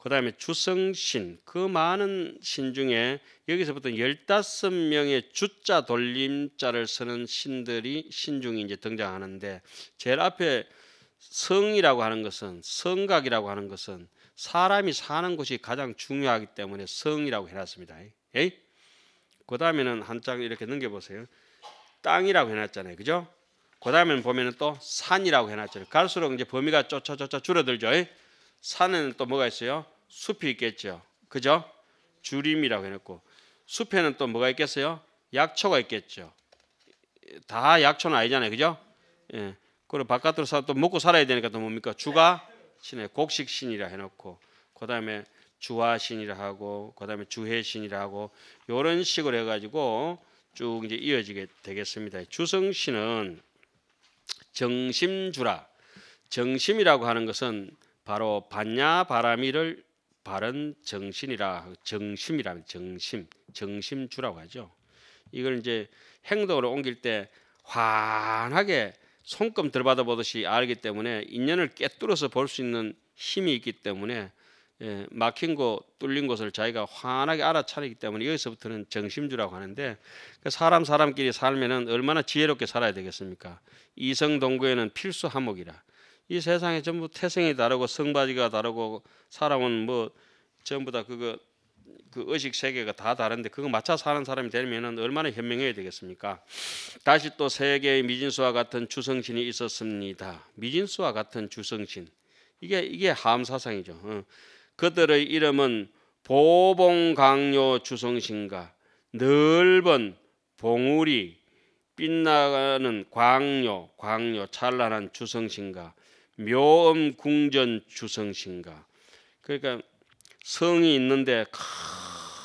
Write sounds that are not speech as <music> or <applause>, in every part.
그 다음에 주성신 그 많은 신 중에 여기서부터 15명의 주자 돌림자를 쓰는 신들이 신중이 이제 등장하는데 제일 앞에 성이라고 하는 것은 성각이라고 하는 것은 사람이 사는 곳이 가장 중요하기 때문에 성이라고 해놨습니다. 에이? 그 다음에는 한 장 이렇게 넘겨보세요. 땅이라고 해놨잖아요. 그죠? 그다음에 보면은 또 산이라고 해놨잖아요. 갈수록 이제 범위가 쫓아쫓아 줄어들죠. 에이? 산에는 또 뭐가 있어요? 숲이 있겠죠. 그죠? 주림이라고 해놓고 숲에는 또 뭐가 있겠어요? 약초가 있겠죠. 다 약초는 아니잖아요. 그죠? 예. 그리고 바깥으로 사, 또 먹고 살아야 되니까 또 뭡니까? 주가 신에 곡식 신이라 해놓고 그 다음에 주화 신이라 하고 그 다음에 주해 신이라 하고 이런 식으로 해가지고 쭉 이제 이어지게 되겠습니다. 주성 신은 정심주라 정심이라고 하는 것은 바로 반냐 바람이를 바른 정신이라 정심이라 정심 정심주라고 하죠. 이걸 이제 행동으로 옮길 때 환하게 손금 들받아 보듯이 알기 때문에 인연을 깨뚫어서 볼 수 있는 힘이 있기 때문에 예, 막힌 곳, 뚫린 곳을 자기가 환하게 알아차리기 때문에 여기서부터는 정심주라고 하는데 그 사람 사람끼리 살면은 얼마나 지혜롭게 살아야 되겠습니까? 이성 동거에는 필수 하목이라. 이 세상에 전부 태생이 다르고 성바지가 다르고 사람은 뭐 전부 다 그거 그 의식 세계가 다 다른데 그거 맞춰 사는 사람이 되면은 얼마나 현명해야 되겠습니까? 다시 또 세계의 미진수와 같은 주성신이 있었습니다. 미진수와 같은 주성신 이게 이게 함사상이죠. 어. 그들의 이름은 보봉강요 주성신과 넓은 봉우리 빛나는 광요 광요 찬란한 주성신과 묘음 궁전 주성신가. 그러니까 성이 있는데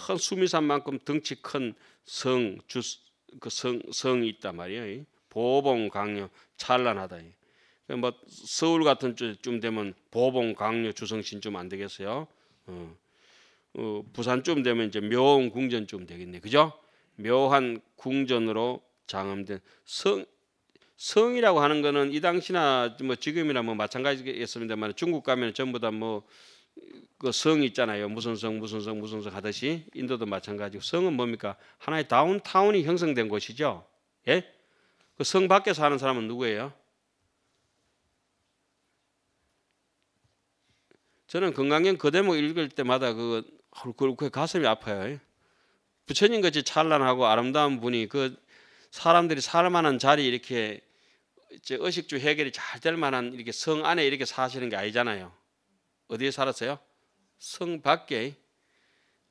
큰 수미산만큼 덩치 큰 성 주 그성 그 성이 있단 말이에요. 보봉 강요 찬란하다. 그러니까 뭐 서울 같은 쯤 되면 보봉 강요 주성신 좀 안 되겠어요? 어. 어, 부산 쯤 되면 이제 묘음 궁전 쯤 되겠네. 그죠? 묘한 궁전으로 장엄된 성 성이라고 하는 거는 이 당시나 뭐 지금이나 뭐 마찬가지겠습니다만 중국 가면 전부 다 뭐 그 성 있잖아요. 무슨 성, 무슨 성, 무슨 성 하듯이 인도도 마찬가지고 성은 뭡니까? 하나의 다운타운이 형성된 곳이죠. 예? 그 성 밖에 서하는 사람은 누구예요? 저는 건강경 그 대목 읽을 때마다 그, 그, 그 가슴이 아파요. 부처님 같이 찬란하고 아름다운 분이 그 사람들이 살 만한 자리 이렇게 이제 의식주 해결이 잘 될 만한 이렇게 성 안에 이렇게 사시는 게 아니잖아요. 어디에 살았어요? 성 밖에.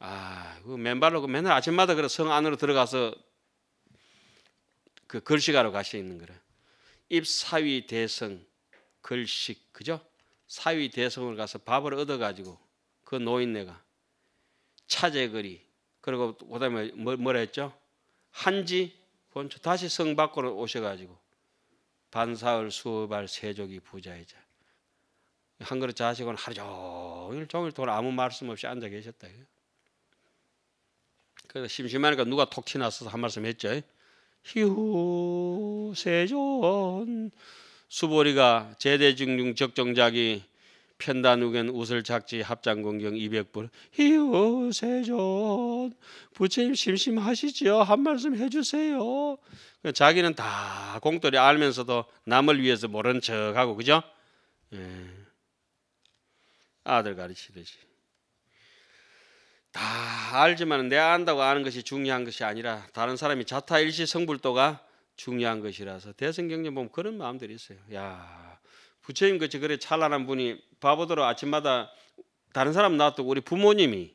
아, 그 맨발로 그 맨날 아침마다 그래 성 안으로 들어가서 그 글씨가로 가시는 거래. 입 사위 대성 글식 그죠? 사위 대성을 가서 밥을 얻어 가지고 그 노인네가 차제거리 그리고 그다음에 뭐, 뭐라 했죠? 한지 본처 다시 성 밖으로 오셔가지고 반사흘 수업할 세족이 부자이자 한 그릇 자식은 하루 종일 종일 돌아 아무 말씀 없이 앉아 계셨다. 그래서 심심하니까 누가 톡튀어서한 말씀 했죠. 희후 세존 수보리가 제대 중중 적정작이 편단우견 우슬 작지 합장 공경 200불 히우세존 부처님 심심하시지요 한 말씀 해주세요 그 자기는 다 공돌이 알면서도 남을 위해서 모른 척하고 그죠 예. 아들 가르치듯이 다 알지만 내가 안다고 아는 것이 중요한 것이 아니라 다른 사람이 자타일시 성불도가 중요한 것이라서 대성경전 보면 그런 마음들이 있어요 야 부처님 같이 그 그래 찬란한 분이 바보들로 아침마다 다른 사람 놔두던 우리 부모님이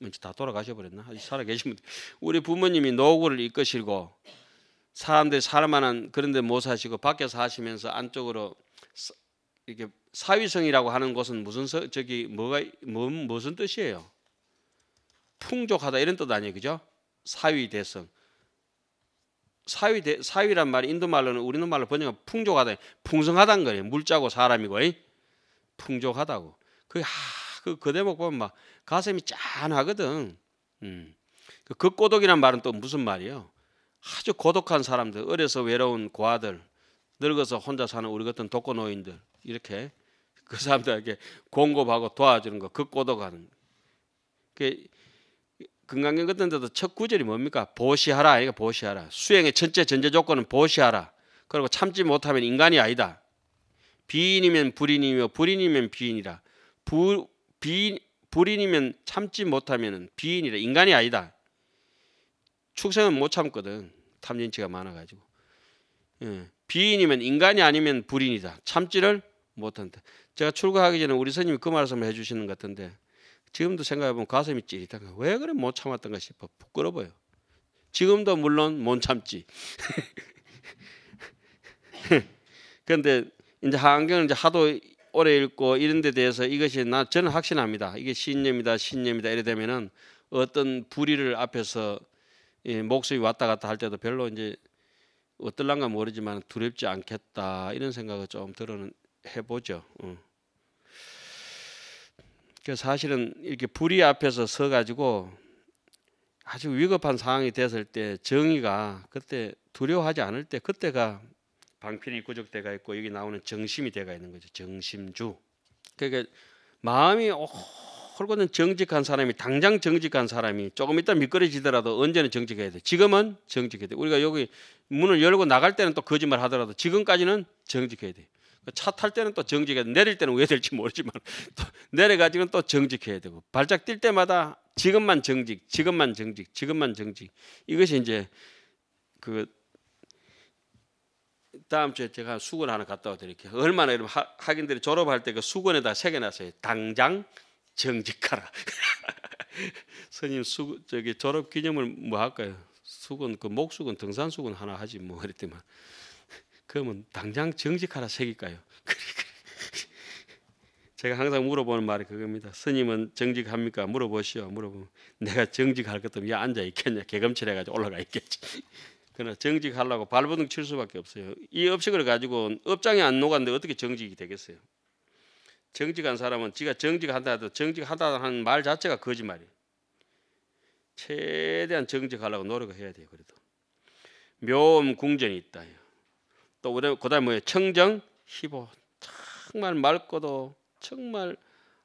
먼저 다 돌아가셔 버렸나? 아직 살아 계신 분 우리 부모님이 노구를 이끄시고 사람들 살만한 그런 데못 사시고 밖에서 하시면서 안쪽으로 이게 사위성이라고 하는 것은 무슨 서, 저기 뭐가 뭐, 무슨 뜻이에요? 풍족하다 이런 뜻 아니에요, 그죠? 사위대성. 사위 대, 사위란 말이 인도 말로는 우리는말로 번역하면 풍족하다, 풍성하단 거예요. 물자고 사람이고 이? 풍족하다고. 그 하, 그, 그 대목 보면 막 가슴이 짠하거든. 음. 그, 그 꼬독이란 말은 또 무슨 말이에요? 아주 고독한 사람들, 어려서 외로운 고아들, 늙어서 혼자 사는 우리 같은 독거노인들 이렇게 그 사람들에게 공급하고 도와주는 거, 그 꼬독하는. 그 금강경 같은 데도 첫 구절이 뭡니까? 보시하라. 아니까 보시하라. 수행의 첫째 전제 조건은 보시하라. 그리고 참지 못하면 인간이 아니다. 비인이면 불인이며 불인이면 비인이라. 부, 비인, 불인이면 참지 못하면 비인이라. 인간이 아니다. 축생은 못 참거든. 탐진치가 많아가지고. 예. 비인이면 인간이 아니면 불인이다. 참지를 못한다. 제가 출가하기 전에 우리 스님이 그 말씀을 해주시는 것 같은데 지금도 생각해보면 가슴이 찌릿한 거왜 그래 못 참았던가 싶어 뭐 부끄러워요. 지금도 물론 못 참지. <laughs> 그런데 이제 한경은 이제 하도 오래 읽고 이런 데 대해서 이것이 나 저는 확신합니다. 이게 신념이다 신념이다 이래 되면은 어떤 불의를 앞에서 예, 목숨이 왔다 갔다 할 때도 별로 이제 어떨란가 모르지만 두렵지 않겠다 이런 생각을 좀 들어는 해보죠. 어. 그 사실은 이렇게 불이 앞에서 서 가지고 아주 위급한 상황이 됐을 때 정의가 그때 두려워하지 않을 때 그때가 방편이 구족대가 있고 여기 나오는 정심이 돼가 있는 거죠. 정심주. 그러니까 마음이 홀거는 정직한 사람이 당장 정직한 사람이 조금 이따 미끄러지더라도 언제는 정직해야 돼. 지금은 정직해야 돼. 우리가 여기 문을 열고 나갈 때는 또 거짓말 하더라도 지금까지는 정직해야 돼. 그 차탈 때는 또 정직해 내릴 때는 왜 될지 모르지만 또 내려가지고는 또 정직해야 되고 발작 뛸 때마다 지금만 정직, 지금만 정직, 지금만 정직 이것이 이제 그 다음 주에 제가 수건 하나 갖다 드릴게요. 얼마나 이런 하, 학인들이 졸업할 때 그 수건에다 새겨놨어요. 당장 정직하라. <laughs> 선임 수 저기 졸업 기념을 뭐 할까요? 수건 그 목수건 등산 수건 하나 하지 뭐 그랬더만 그러면 당장 정직하라 새길까요? <laughs> 제가 항상 물어보는 말이 그겁니다. 스님은 정직합니까? 물어보시오. 물어보면 내가 정직할 것 때문에 앉아 있겠냐? 개검칠해가지고 올라가 있겠지. <laughs> 그러나 정직하려고 발버둥 칠 수밖에 없어요. 이 업식을 가지고 업장에 안 녹았는데 어떻게 정직이 되겠어요? 정직한 사람은 지가 정직하다 해도 정직하다는 말 자체가 거짓말이에요. 최대한 정직하려고 노력을 해야 돼요. 그래도 묘음 궁전이 있다. 또 그다음 에 뭐예요? 청정 15. 정말 맑고도 정말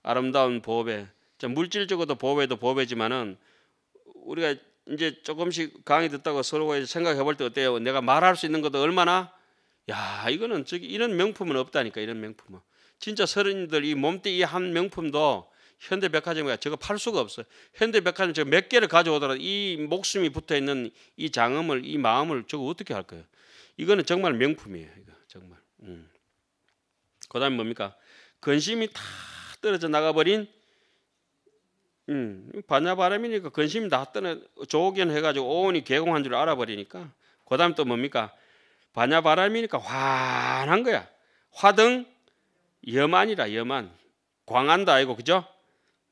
아름다운 보배. 물질적으로도 보배도 보배지만은 우리가 이제 조금씩 강의 듣다가 서로가 생각해 볼 때 어때요? 내가 말할 수 있는 것도 얼마나 야 이거는 저기 이런 명품은 없다니까 이런 명품은 진짜 서른들 이이 몸뚱이 이한 명품도 현대백화점에 저거 팔 수가 없어요. 현대백화점 저몇 개를 가져오더라도 이 목숨이 붙어 있는 이 장음을 이 마음을 저거 어떻게 할 거예요? 이거는 정말 명품이에요. 이거 정말. 음. 그다음 뭡니까? 근심이 다 떨어져 나가버린 음, 반야바람이니까 근심이 다 떨어 조견해가지고 오온이 개공한 줄 알아버리니까 그다음 또 뭡니까? 반야바람이니까 환한 거야. 화등 여만이라 여만 광한다 이거 그죠?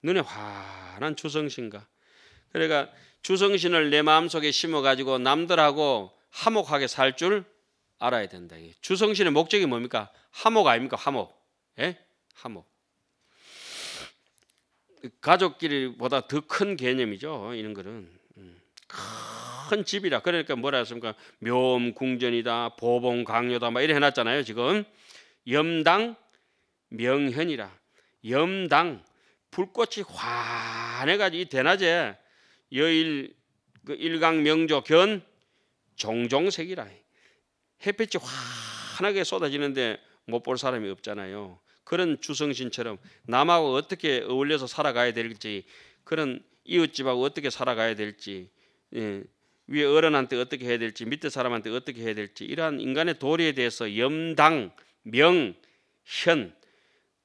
눈에 환한 주성신가. 그러니까 주성신을 내 마음속에 심어가지고 남들하고 화목하게 살 줄 알아야 된다. 주성신의 목적이 뭡니까? 화목 아닙니까? 화목. 예? 화목. 가족끼리보다 더 큰 개념이죠. 이런 거는. 음. 큰 집이라 그러니까 뭐라 했습니까? 묘음 궁전이다, 보봉 강요다 막 이래 해놨잖아요. 지금 염당 명현이라 염당 불꽃이 환해가지고 이 대낮에 여일 그 일강 명조 견 종종색이라. 햇빛이 환하게 쏟아지는데 못 볼 사람이 없잖아요. 그런 주성신처럼 남하고 어떻게 어울려서 살아가야 될지 그런 이웃집하고 어떻게 살아가야 될지 예, 위에 어른한테 어떻게 해야 될지 밑에 사람한테 어떻게 해야 될지 이러한 인간의 도리에 대해서 염당, 명, 현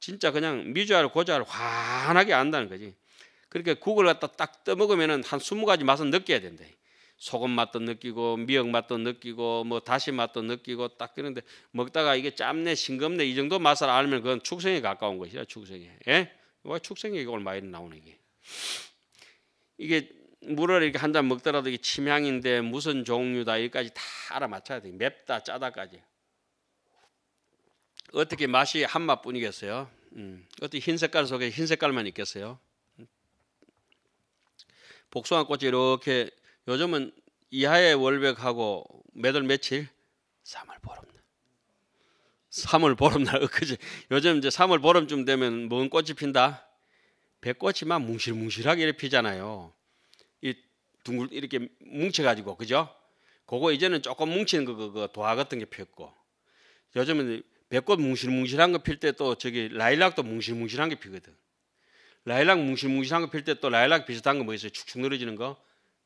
진짜 그냥 미주알 고주알 환하게 안다는 거지. 그렇게 국을 갖다 딱 떠먹으면 한 스무 가지 맛은 느껴야 된대. 소금 맛도 느끼고 미역 맛도 느끼고 뭐 다시 맛도 느끼고 딱 그런데 먹다가 이게 짬내 싱겁네 이 정도 맛을 알면 그건 축생에 가까운 것이야 축생에 예? 와 뭐 축생에 이걸 많이 나오는 게 이게 물을 이렇게 한 잔 먹더라도 이게 침향인데 무슨 종류다 여기까지 다 알아맞혀야 돼 맵다 짜다까지 어떻게 맛이 한 맛뿐이겠어요? 음, 어떻게 흰 색깔 속에 흰 색깔만 있겠어요? 음. 복숭아 꽃이 이렇게 요즘은 이하에 월백하고 매달 며칠 3월 보름날. 3월 보름날 <laughs> 그지 요즘 이제 3월 보름쯤 되면 뭔 꽃이 핀다? 배꽃이 막 뭉실뭉실하게 이렇게 피잖아요. 이 둥글 이렇게 뭉쳐가지고 그죠? 그거 이제는 조금 뭉치는 거, 그, 그 도화 같은 게 폈고 요즘은 배꽃 뭉실뭉실한 거 필 때 또 저기 라일락도 뭉실뭉실한 게 피거든. 라일락 뭉실뭉실한 거 필 때 또 라일락 비슷한 거 뭐 있어요? 축축 늘어지는 거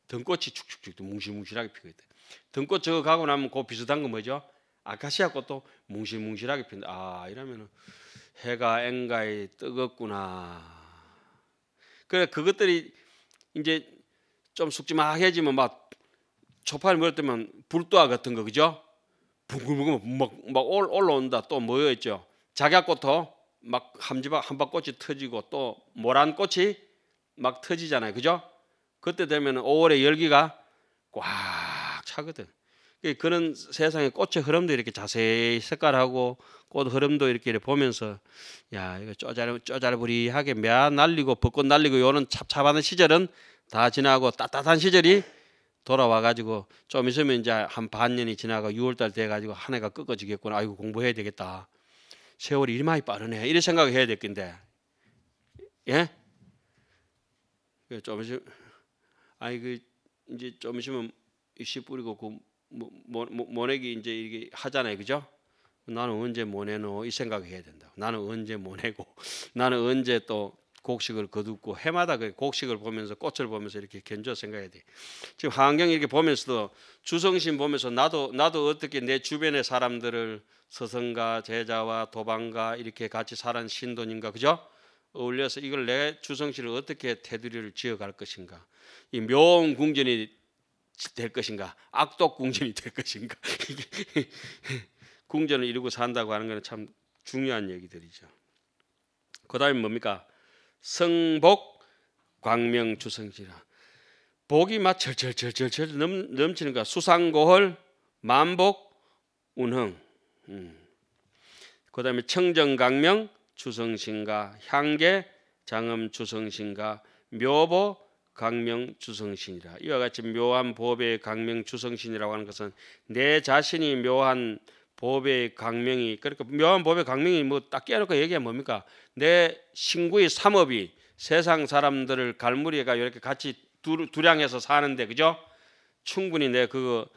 등꽃이 축축축 뭉실뭉실하게 피고 있대. 등꽃 저거 가고 나면 그 비슷한 거 뭐죠? 아카시아 꽃도 뭉실뭉실하게 핀다. 아 이러면은 해가 엥가에 뜨겁구나. 그래 그것들이 이제 좀 숙지막해지면 막 초파를 물을 때면 불도화 같은 거 그죠? 붕글붕글 막막 올라온다. 또뭐있죠 작약꽃도 막 함지바 한바꽃이 터지고 또 모란꽃이 막 터지잖아요. 그죠? 그때 되면 5월에 열기가 꽉 차거든. 그러니까 그런 세상에 꽃의 흐름도 이렇게 자세히 색깔하고 꽃 흐름도 이렇게 보면서 야 이거 쪼잘 쪼잘부리하게 매 날리고 벚꽃 날리고 요런 찹찹한 시절은 다 지나고 따뜻한 시절이 돌아와 가지고 좀 있으면 이제 한 반년이 지나가 6월달 돼 가지고 한 해가 꺾거지겠구나 아이고 공부해야 되겠다 세월이 이리 많이 빠르네 이런 생각을 해야 될 건데 예? 좀 있으면 아이 그 이제 좀 있으면 이씨 뿌리고 그 모, 뭐, 모, 뭐, 뭐, 모내기 이제 이게 하잖아요, 그죠? 나는 언제 모내노 이 생각해야 된다. 나는 언제 모내고 <laughs> 나는 언제 또 곡식을 거두고 해마다 그 곡식을 보면서 꽃을 보면서 이렇게 견져 생각해야 돼. 지금 환경 이렇게 보면서도 주성신 보면서 나도 나도 어떻게 내 주변의 사람들을 서성가 제자와 도방가 이렇게 같이 살는 신도인가 그죠? 어울려서 이걸 내주성실을 어떻게 테두리를 지어갈 것인가 이 묘원 궁전이 될 것인가 악독 궁전이 될 것인가 <laughs> <laughs> 궁전을 이루고 산다고 하는 것은 참 중요한 얘기들이죠 그 다음에 뭡니까 성복 광명 주성실라 복이 막 절절절절절 넘, 치는거 수상고헐 만복 운흥 음. 그 다음에 청정광명 주성신과 향계 장음 주성신과 묘보 강명 주성신이라 이와 같이 묘한 보배의 강명 주성신이라고 하는 것은 내 자신이 묘한 보배의 강명이 그러니까 묘한 보배 강명이 뭐 딱 깨놓고 얘기하면 뭡니까 내 신구의 삼업이 세상 사람들을 갈무리가 이렇게 같이 두, 두량해서 사는데 그죠 충분히 내 그거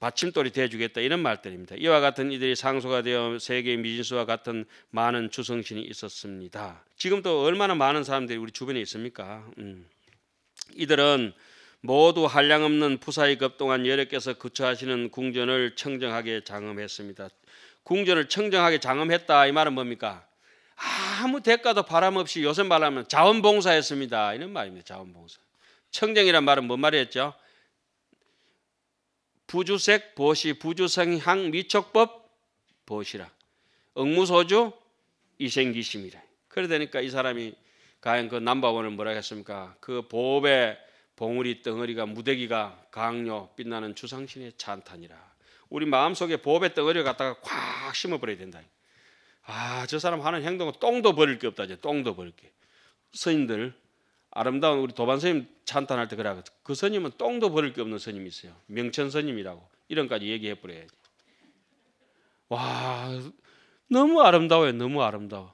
받침돌이 되어주겠다 이런 말들입니다. 이와 같은 이들이 상소가 되어 세계 미진수와 같은 많은 주성신이 있었습니다. 지금도 얼마나 많은 사람들이 우리 주변에 있습니까? 음. 이들은 모두 한량 없는 부사의 급동안 여래께서 거처하시는 궁전을 청정하게 장엄했습니다. 궁전을 청정하게 장엄했다 이 말은 뭡니까? 아무 대가도 바람 없이 요새 말하면 자원봉사했습니다. 이런 말입니다. 자원봉사. 청정이란 말은 뭔 말이었죠? 부주색 보시 부주성향 미촉법 보시라 억무소주 이생기심이라 그래 되니까 이 사람이 과연 그 남바원을 뭐라 했습니까 그 보배 봉우리 덩어리가 무대기가 강요 빛나는 주상신의 찬탄이라 우리 마음속에 보배 덩어리를 갖다가 꽉 심어버려야 된다 아저 사람 하는 행동은 똥도 버릴 게 없다 이제 똥도 버릴 게 스님들 아름다운 우리 도반 스님 찬탄할 때 그래 그 스님은 똥도 버릴 게 없는 스님이 있어요. 명천 스님이라고 이런까지 얘기해 버려야지. 와 너무 아름다워요. 너무 아름다워.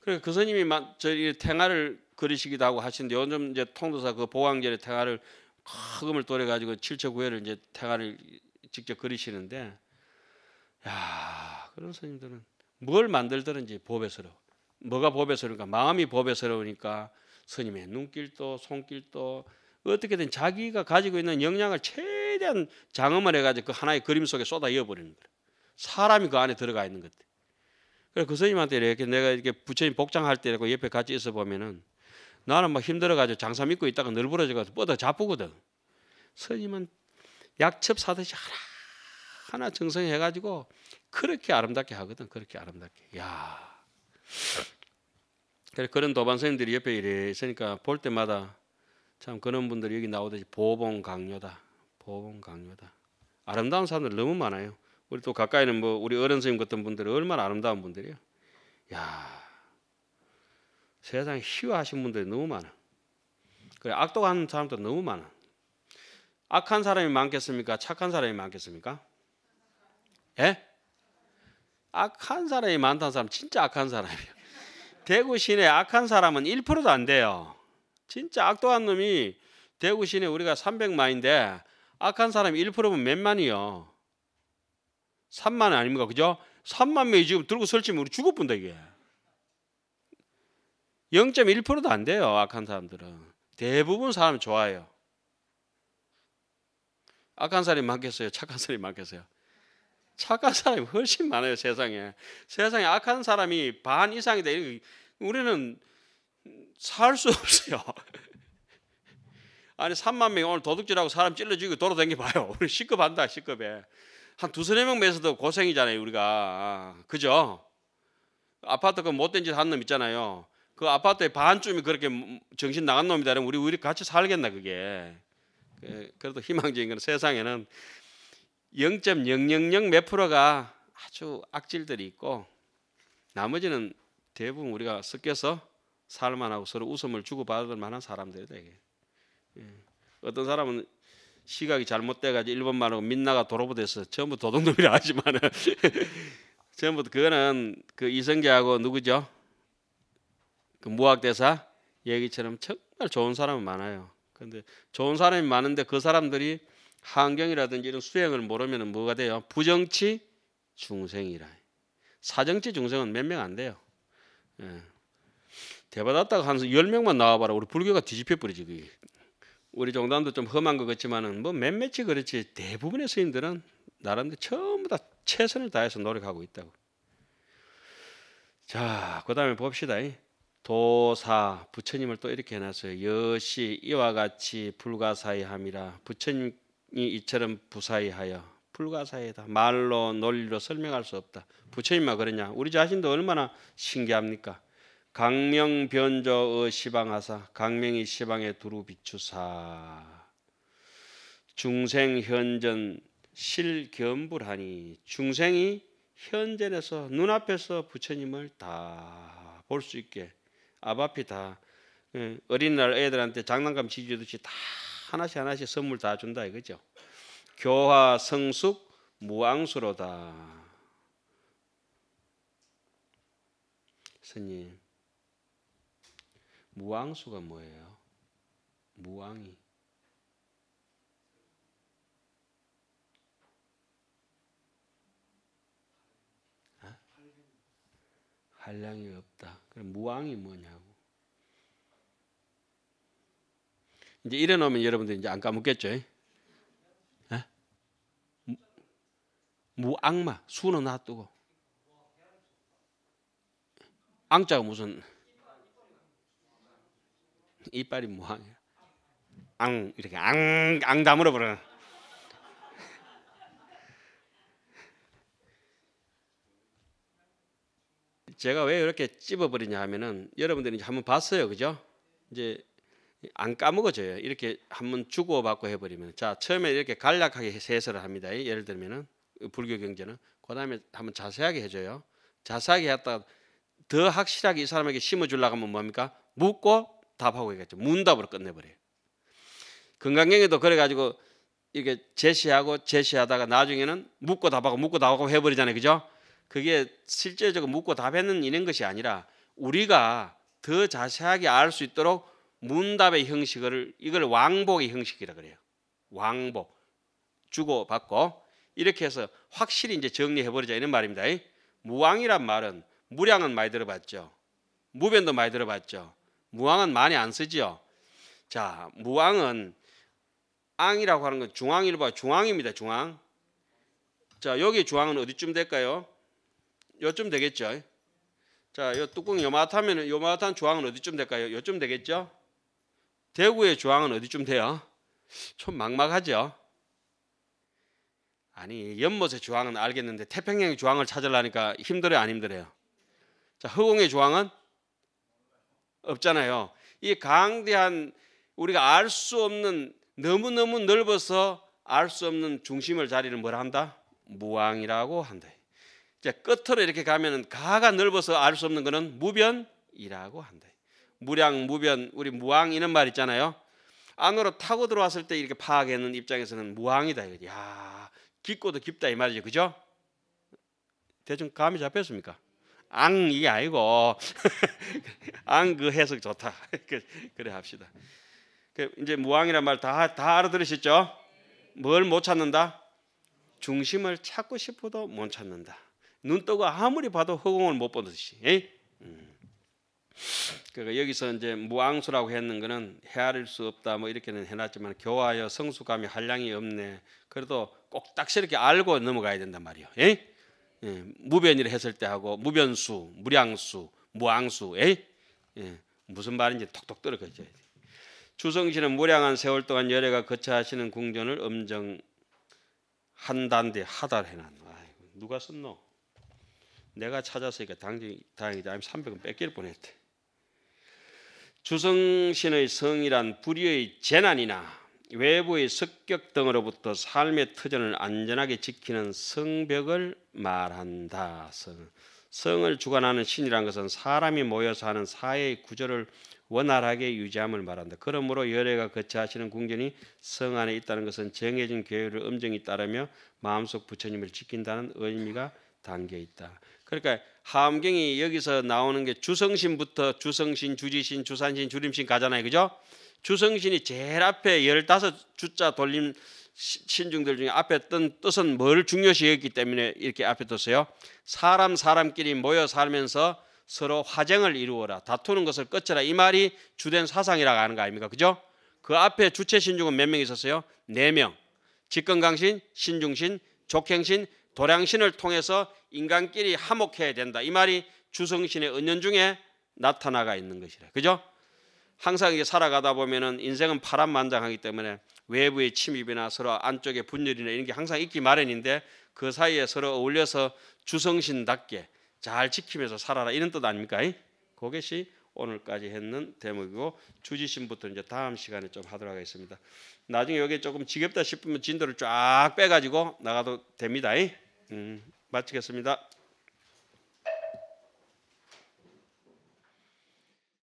그래 그 스님이 저희 탱화를 그리시기도 하고 하시는데 요즘 이제 통도사 그보광절에 탱화를 흑음을 돌려 가지고 칠척구회를 이제 탱화를 직접 그리시는데 야 그런 스님들은 뭘 만들더든지 보배스러워. 뭐가 보배스러우니까 마음이 보배스러우니까 스님의 눈길도 손길도 어떻게든 자기가 가지고 있는 역량을 최대한 장엄을 해가지고 그 하나의 그림 속에 쏟아 이어버리는 거예요. 사람이 그 안에 들어가 있는 것들. 그래서 그 스님한테 이렇게 내가 이렇게 부처님 복장할 때 이렇게 옆에 같이 있어 보면은 나는 막 힘들어가지고 장사 믿고 있다가 널브러져가지고 뻗어 자쁘거든. 스님은 약첩 사듯이 하나 하나 정성해가지고 그렇게 아름답게 하거든. 그렇게 아름답게. 야. 그래 그런 도반 선생님들이 옆에 이래 있으니까 볼 때마다 참 그런 분들이 여기 나오듯이 보봉 강요다. 보봉 강요다. 아름다운 사람들 너무 많아요. 우리 또 가까이는 뭐 우리 어른 선생님 같은 분들이 얼마나 아름다운 분들이에요. 야. 세상에 희화하신 분들이 너무 많아. 그래 악독한 사람도 너무 많아. 악한 사람이 많겠습니까? 착한 사람이 많겠습니까? 예? 악한 사람이 많다는 사람 진짜 악한 사람이에요. 대구 시내 악한 사람은 1%도 안 돼요. 진짜 악도한 놈이 대구 시내 우리가 300만인데 악한 사람 1%면 몇만이요. 3만 아닙니까? 그죠? 3만 명이 지금 들고 설치면 우리 죽어뿐다 이게. 0.1%도 안 돼요. 악한 사람들은. 대부분 사람 좋아요. 악한 사람이 많겠어요? 착한 사람이 많겠어요? 착한 사람이 훨씬 많아요 세상에. 세상에 악한 사람이 반 이상이 돼. 우리는 살 수 없어요. <laughs> 아니 3만 명이 오늘 도둑질하고 사람 찔러 죽이고 돌아다니 봐요. 우리 시급한다 시급에. 한두세명 매서도 고생이잖아요 우리가. 아, 그죠? 아파트 그 못된 짓 한 놈 있잖아요. 그 아파트의 반쯤이 그렇게 음, 정신 나간 놈이다 그러면 우리 우리 같이 살겠나 그게. 그, 그래도 희망적인 건 세상에는 0.000몇 프로가 아주 악질들이 있고 나머지는 대부분 우리가 섞여서 살만하고 서로 웃음을 주고받을 만한 사람들이다 이게. 예. 어떤 사람은 시각이 잘못돼가지고 일본 말하고 민나가 도로부대서 전부 도둑놈이라 하지만은 <laughs> 전부 그거는 그 이성계하고 누구죠? 그 무학대사 얘기처럼 정말 좋은 사람은 많아요. 근데 좋은 사람이 많은데 그 사람들이 환경이라든지 이런 수행을 모르면 뭐가 돼요? 부정치 중생이라. 사정치 중생은 몇 명 안 돼요. 예. 대받았다가 한열 명만 나와봐라. 우리 불교가 뒤집혀 버리지 그게. 우리 종단도 좀 험한 것 같지만은 뭐 몇몇이 그렇지 대부분의 스님들은 나름대로 전부 다 최선을 다해서 노력하고 있다고. 자, 그다음에 봅시다. 도사 부처님을 또 이렇게 해놨어요. 여시 이와 같이 불가사의함이라 부처님 이처럼 부사의하여 불가사의다. 말로 논리로 설명할 수 없다. 부처님만 그러냐? 우리 자신도 얼마나 신기합니까? 강명 변조의 시방하사 강명이 시방에 두루 비추사 중생 현전 실견불하니 중생이 현전에서 눈앞에서 부처님을 다 볼 수 있게 앞앞이 다 예, 어린날 애들한테 장난감 지지듯이 다 하나씩 하나씩 선물 다 준다 이거죠. 교화 성숙 무앙수로다. 스님, 무앙수가 뭐예요? 무앙이 아? 한량이 없다. 그럼 무앙이 뭐냐고? 이제 일어나면 여러분들 이제 안 까먹겠죠? 에? 예? 예? 무악마 수는 놔두고 앙자가 무슨 이빨이 무항이야. 앙 이렇게 앙앙 다물어 버려. 제가 왜 이렇게 찝어버리냐 하면은 여러분들이 이제 한번 봤어요, 그죠? 이제 안 까먹어져요. 이렇게 한번 주고받고 해버리면 자 처음에 이렇게 간략하게 해설을 합니다. 예를 들면은 불교 경제는 그다음에 한번 자세하게 해줘요. 자세하게 했다가 더 확실하게 이 사람에게 심어주려고 하면 뭡니까? 묻고 답하고 얘기했죠. 문답으로 끝내버려요. 건강경에도 그래가지고 이렇게 제시하고 제시하다가 나중에는 묻고 답하고 묻고 답하고 해버리잖아요. 그죠? 그게 실제적으로 묻고 답했는 이런 것이 아니라 우리가 더 자세하게 알 수 있도록 문답의 형식을 이걸 왕복의 형식이라 그래요. 왕복 주고 받고 이렇게 해서 확실히 이제 정리해 버리자 이런 말입니다. 무왕이란 말은 무량은 많이 들어봤죠. 무변도 많이 들어봤죠. 무왕은 많이 안 쓰지요. 자, 무왕은 앙이라고 하는 건 중앙일보 중앙입니다. 중앙. 자, 여기 중앙은 어디쯤 될까요? 요쯤 되겠죠. 자, 요 뚜껑 요마하면 은 요마한 중앙은 어디쯤 될까요? 요쯤 되겠죠. 대구의 조항은 어디쯤 돼요? 좀 막막하죠. 아니 연못의 조항은 알겠는데 태평양의 조항을 찾으려니까 힘들어요 안 힘들어요? 자 허공의 조항은 없잖아요. 이 강대한 우리가 알 수 없는 너무너무 넓어서 알 수 없는 중심을 자리를 뭐라 한다? 무왕이라고 한다. 이제 끝으로 이렇게 가면 가가 넓어서 알 수 없는 거는 무변이라고 한다. 무량 무변 우리 무항 이런 말 있잖아요. 안으로 타고 들어왔을 때 이렇게 파악하는 입장에서는 무항이다. 야 깊고도 깊다 이 말이죠, 그죠? 대충 감이 잡혔습니까? 앙 이게 아니고 <laughs> 앙 그 해석 좋다. <laughs> 그, 그래 합시다. 그 이제 무항이란 말다 다 알아들으셨죠? 뭘 못 찾는다? 중심을 찾고 싶어도 못 찾는다. 눈 뜨고 아무리 봐도 허공을 못 보듯이. 음. 그러니까 여기서 이제 무앙수라고 했는 거는 헤아릴 수 없다 뭐 이렇게는 해놨지만 교화여 성숙함이 한량이 없네. 그래도 꼭딱스렇게 알고 넘어가야 된단 말이에요. 예? 예, 무변이라 했을 때 하고 무변수, 무량수, 무앙수. 예? 예, 무슨 말인지 톡톡 떨어져야 돼. 주성씨는 무량한 세월 동안 열애가 거쳐하시는 궁전을 엄정한단데 하달 해놨노. 아이고, 누가 썼노? 내가 찾아서 이게 당장 다행이다. 아니면 300은 뺏길 뻔했대. 주성신의 성이란 불의의 재난이나 외부의 습격 등으로부터 삶의 터전을 안전하게 지키는 성벽을 말한다. 성. 을 주관하는 신이란 것은 사람이 모여서 하는 사회의 구조를 원활하게 유지함을 말한다. 그러므로 열애가 거처하시는 궁전이 성 안에 있다는 것은 정해진 계율을 엄정히 따르며 마음속 부처님을 지킨다는 의미가 담겨 있다. 그러니까 함경이 여기서 나오는 게 주성신부터 주성신, 주지신, 주산신, 주림신 가잖아요. 그죠? 주성신이 제일 앞에 열다섯 주자 돌림 신중들 중에 앞에 뜬 뜻은 뭘 중요시 했기 때문에 이렇게 앞에 뒀어요 사람 사람끼리 모여 살면서 서로 화쟁을 이루어라. 다투는 것을 끝이라. 이 말이 주된 사상이라고 하는 거 아닙니까? 그죠? 그 앞에 주체 신중은 몇 명 있었어요? 네 명. 직건강신, 신중신, 족행신, 도량신을 통해서 인간끼리 화목해야 된다. 이 말이 주성신의 은연 중에 나타나가 있는 것이래. 그죠? 항상 이게 살아가다 보면은 인생은 파란만장하기 때문에 외부의 침입이나 서로 안쪽의 분열이나 이런 게 항상 있기 마련인데 그 사이에 서로 어울려서 주성신답게 잘 지키면서 살아라 이런 뜻 아닙니까? 그것이 오늘까지 했는 대목이고 주지신부터 이제 다음 시간에 좀 하도록 하겠습니다. 나중에 여기 조금 지겹다 싶으면 진도를 쫙 빼가지고 나가도 됩니다. 음, 마치겠습니다.